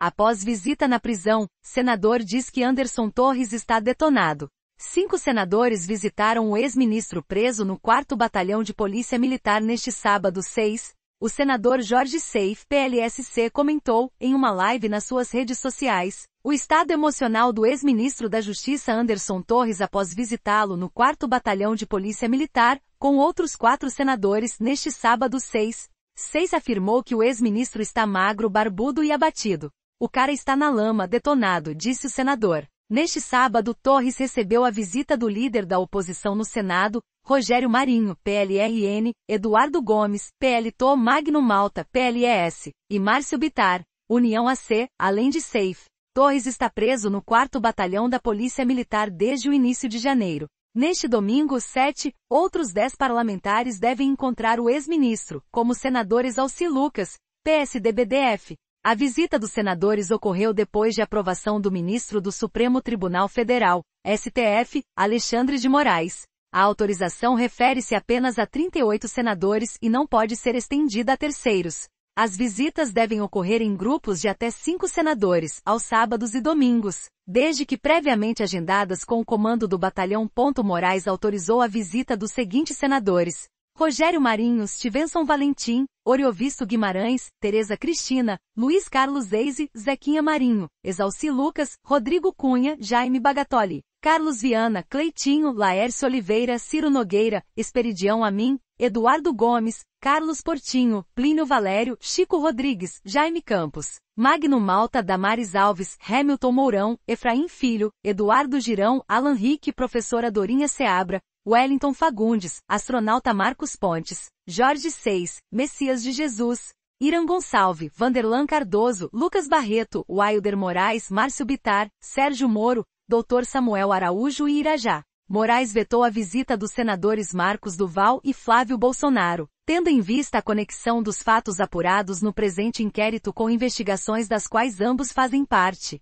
Após visita na prisão, senador diz que Anderson Torres está detonado. Cinco senadores visitaram o ex-ministro preso no 4 Batalhão de Polícia Militar neste sábado 6. O senador Jorge Seif, PLSC, comentou, em uma live nas suas redes sociais, o estado emocional do ex-ministro da Justiça Anderson Torres após visitá-lo no 4 Batalhão de Polícia Militar, com outros quatro senadores, neste sábado 6. Seis afirmou que o ex-ministro está magro, barbudo e abatido. O cara está na lama, detonado, disse o senador. Neste sábado, Torres recebeu a visita do líder da oposição no Senado, Rogério Marinho, PLRN, Eduardo Gomes, PLTO Magno Malta, PLES, e Márcio Bitar, União AC, além de Safe. Torres está preso no 4 Batalhão da Polícia Militar desde o início de janeiro. Neste domingo, sete, outros dez parlamentares devem encontrar o ex-ministro, como senadores Alci Lucas, PSDBDF, a visita dos senadores ocorreu depois de aprovação do ministro do Supremo Tribunal Federal, STF, Alexandre de Moraes. A autorização refere-se apenas a 38 senadores e não pode ser estendida a terceiros. As visitas devem ocorrer em grupos de até cinco senadores, aos sábados e domingos, desde que previamente agendadas com o comando do batalhão. Moraes autorizou a visita dos seguintes senadores: Rogério Marinho, Stevenson Valentim, Oriovisto Guimarães, Tereza Cristina, Luiz Carlos Eise, Zequinha Marinho, Exalci Lucas, Rodrigo Cunha, Jaime Bagatoli, Carlos Viana, Cleitinho, Laércio Oliveira, Ciro Nogueira, Esperidião Amin, Eduardo Gomes, Carlos Portinho, Plínio Valério, Chico Rodrigues, Jaime Campos, Magno Malta, Damares Alves, Hamilton Mourão, Efraim Filho, Eduardo Girão, Alan Rick, Professora Dorinha Seabra, Wellington Fagundes, astronauta Marcos Pontes, Jorge Seis, Messias de Jesus, Irã Gonçalves, Vanderlan Cardoso, Lucas Barreto, Wilder Moraes, Márcio Bitar, Sérgio Moro, Dr. Samuel Araújo e Irajá. Moraes vetou a visita dos senadores Marcos Duval e Flávio Bolsonaro, tendo em vista a conexão dos fatos apurados no presente inquérito com investigações das quais ambos fazem parte.